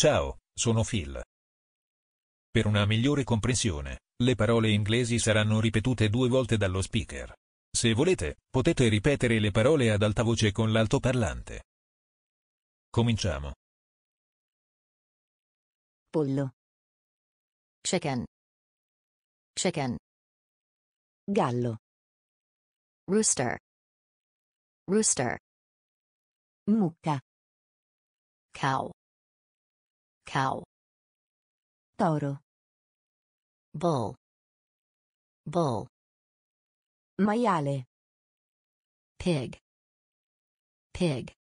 Ciao, sono Phil. Per una migliore comprensione, le parole inglesi saranno ripetute due volte dallo speaker. Se volete, potete ripetere le parole ad alta voce con l'altoparlante. Cominciamo. Pollo. Chicken. Chicken. Gallo. Rooster. Rooster. Mucca. Cow. Cow. Toro. Bull. Bull. Maiale. Pig. Pig.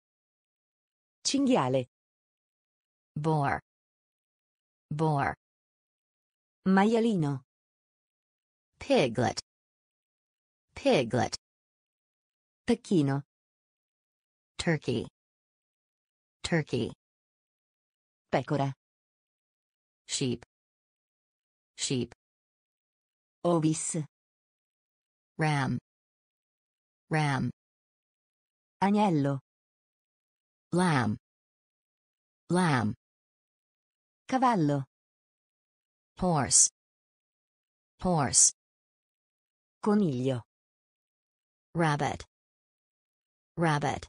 Cinghiale. Boar. Boar. Maialino. Piglet. Piglet. Pechino. Turkey. Turkey. Pecora. Sheep. Sheep. Ovis. Ram. Ram. Agnello. Lamb. Lamb. Cavallo. Horse. Horse. Coniglio. Rabbit. Rabbit.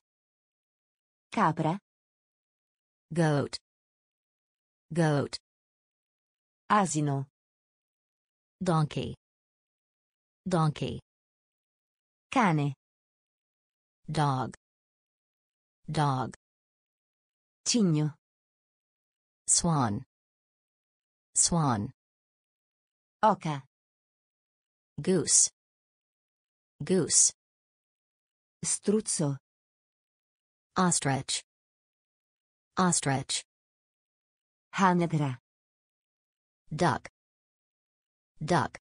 Capra. Goat. Goat. Asino. Donkey. Donkey. Cane. Dog. Dog. Cigno. Swan. Swan. Oca. Goose. Goose. Struzzo. Ostrich. Ostrich. Hanedra. duck duck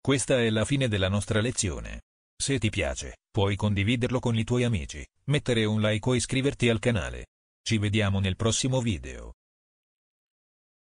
questa è la fine della nostra lezione se ti piace puoi condividerlo con i tuoi amici mettere un like o iscriverti al canale ci vediamo nel prossimo video